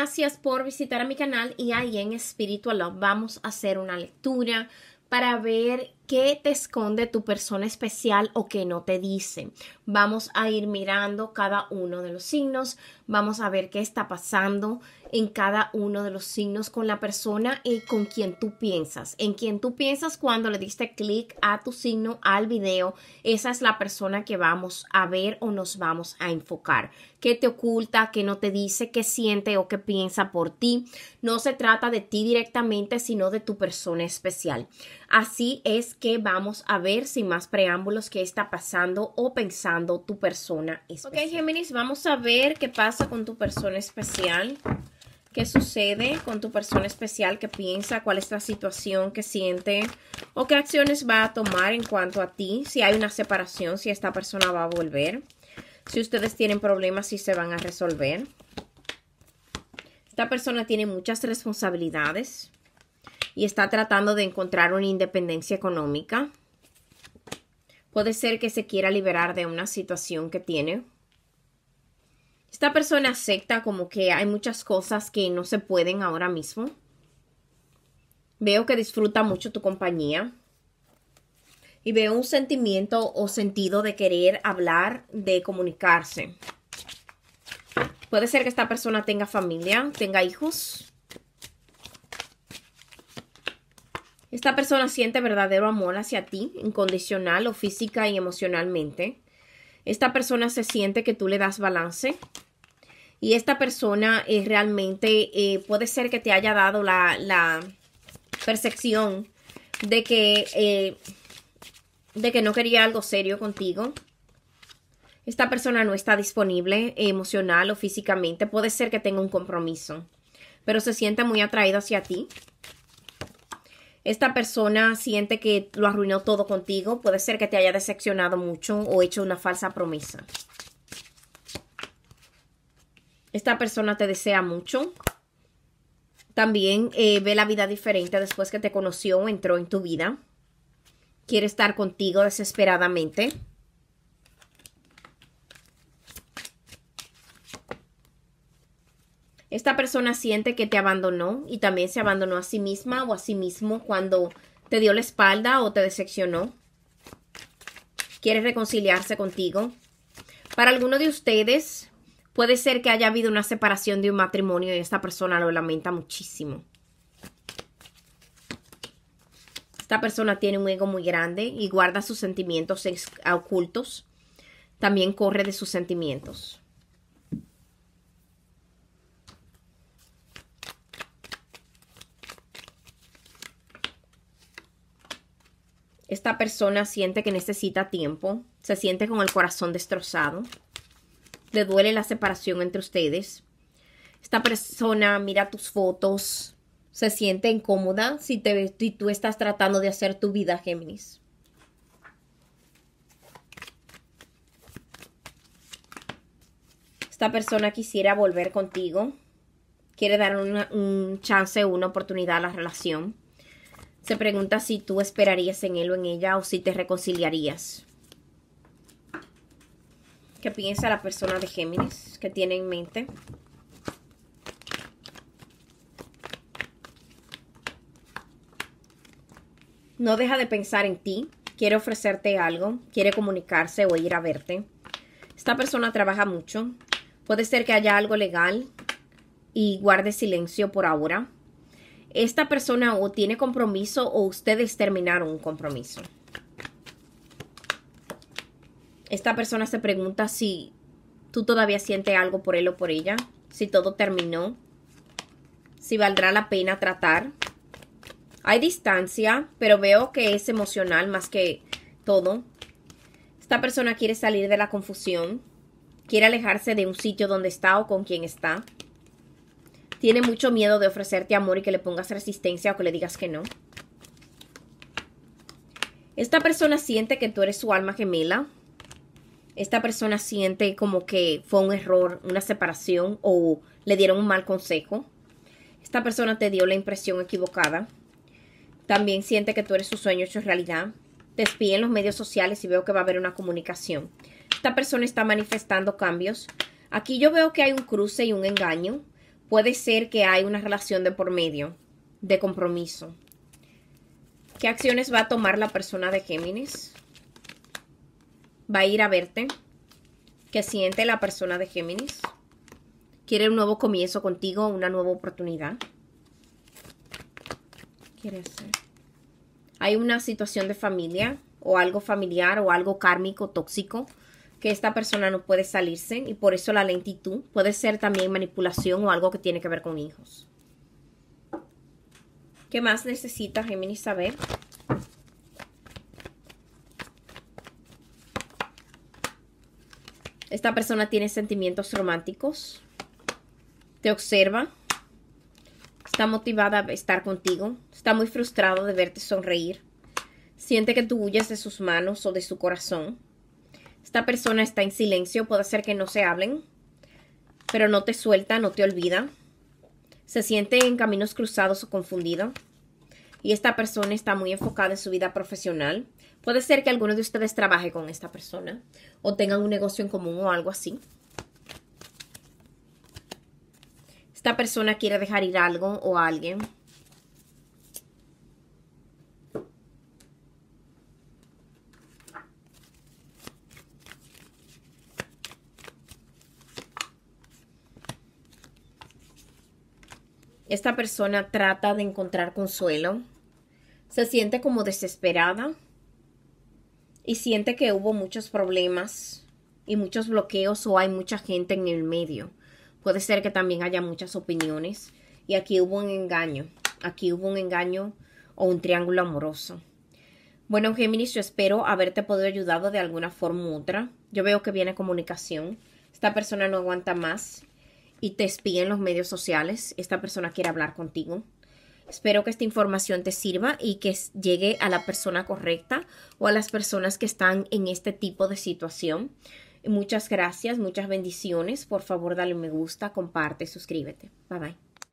Gracias por visitar a mi canal y ahí en Spiritual Love vamos a hacer una lectura para ver qué te esconde tu persona especial o que no te dice. Vamos a ir mirando cada uno de los signos, vamos a ver qué está pasando en cada uno de los signos con la persona y con quien tú piensas. En quien tú piensas cuando le diste clic a tu signo, al video, esa es la persona que vamos a ver o nos vamos a enfocar. ¿Qué te oculta? ¿Qué no te dice? ¿Qué siente o qué piensa por ti? No se trata de ti directamente, sino de tu persona especial. Así es que vamos a ver sin más preámbulos qué está pasando o pensando tu persona especial. Ok, Géminis, vamos a ver qué pasa con tu persona especial. ¿Qué sucede con tu persona especial? ¿Qué piensa? ¿Cuál es la situación que siente? ¿O qué acciones va a tomar en cuanto a ti? Si hay una separación, si esta persona va a volver. Si ustedes tienen problemas, si se van a resolver. Esta persona tiene muchas responsabilidades y está tratando de encontrar una independencia económica. Puede ser que se quiera liberar de una situación que tiene. Esta persona acepta como que hay muchas cosas que no se pueden ahora mismo. Veo que disfruta mucho tu compañía. Y veo un sentimiento o sentido de querer hablar, de comunicarse. Puede ser que esta persona tenga familia, tenga hijos. Esta persona siente verdadero amor hacia ti, incondicional o física y emocionalmente. Esta persona se siente que tú le das balance. Y esta persona eh, realmente eh, puede ser que te haya dado la, percepción de que, eh, de que no quería algo serio contigo. Esta persona no está disponible emocional o físicamente. Puede ser que tenga un compromiso, pero se siente muy atraído hacia ti esta persona siente que lo arruinó todo contigo, puede ser que te haya decepcionado mucho o hecho una falsa promesa. Esta persona te desea mucho. También eh, ve la vida diferente después que te conoció, o entró en tu vida. Quiere estar contigo desesperadamente. Esta persona siente que te abandonó y también se abandonó a sí misma o a sí mismo cuando te dio la espalda o te decepcionó. Quiere reconciliarse contigo. Para alguno de ustedes, puede ser que haya habido una separación de un matrimonio y esta persona lo lamenta muchísimo. Esta persona tiene un ego muy grande y guarda sus sentimientos ocultos. También corre de sus sentimientos. Esta persona siente que necesita tiempo, se siente con el corazón destrozado, le duele la separación entre ustedes. Esta persona mira tus fotos, se siente incómoda si, tú estás tratando de hacer tu vida, Géminis. Esta persona quisiera volver contigo, quiere dar una, un chance, una oportunidad a la relación se pregunta si tú esperarías en él o en ella o si te reconciliarías. ¿Qué piensa la persona de Géminis que tiene en mente? No deja de pensar en ti, quiere ofrecerte algo, quiere comunicarse o ir a verte. Esta persona trabaja mucho, puede ser que haya algo legal y guarde silencio por ahora esta persona o tiene compromiso o ustedes terminaron un compromiso. Esta persona se pregunta si tú todavía sientes algo por él o por ella, si todo terminó, si valdrá la pena tratar. Hay distancia, pero veo que es emocional más que todo. Esta persona quiere salir de la confusión, quiere alejarse de un sitio donde está o con quien está tiene mucho miedo de ofrecerte amor y que le pongas resistencia o que le digas que no. Esta persona siente que tú eres su alma gemela. Esta persona siente como que fue un error, una separación o le dieron un mal consejo. Esta persona te dio la impresión equivocada. También siente que tú eres su sueño hecho realidad. Te espía en los medios sociales y veo que va a haber una comunicación. Esta persona está manifestando cambios. Aquí yo veo que hay un cruce y un engaño puede ser que hay una relación de por medio, de compromiso. ¿Qué acciones va a tomar la persona de Géminis? ¿Va a ir a verte? ¿Qué siente la persona de Géminis? ¿Quiere un nuevo comienzo contigo, una nueva oportunidad? ¿Quiere ¿Hay una situación de familia o algo familiar o algo kármico, tóxico que esta persona no puede salirse y por eso la lentitud puede ser también manipulación o algo que tiene que ver con hijos. ¿Qué más necesita Géminis saber? Esta persona tiene sentimientos románticos. Te observa. Está motivada a estar contigo. Está muy frustrado de verte sonreír. Siente que tú huyes de sus manos o de su corazón esta persona está en silencio, puede ser que no se hablen, pero no te suelta, no te olvida. Se siente en caminos cruzados o confundido. Y esta persona está muy enfocada en su vida profesional. Puede ser que alguno de ustedes trabaje con esta persona o tengan un negocio en común o algo así. Esta persona quiere dejar ir algo o alguien. Esta persona trata de encontrar consuelo, se siente como desesperada y siente que hubo muchos problemas y muchos bloqueos o hay mucha gente en el medio. Puede ser que también haya muchas opiniones y aquí hubo un engaño, aquí hubo un engaño o un triángulo amoroso. Bueno, Géminis, yo espero haberte podido ayudar de alguna forma u otra. Yo veo que viene comunicación. Esta persona no aguanta más y te espíen los medios sociales. Esta persona quiere hablar contigo. Espero que esta información te sirva y que llegue a la persona correcta o a las personas que están en este tipo de situación. Muchas gracias, muchas bendiciones. Por favor, dale me gusta, comparte, suscríbete. Bye bye.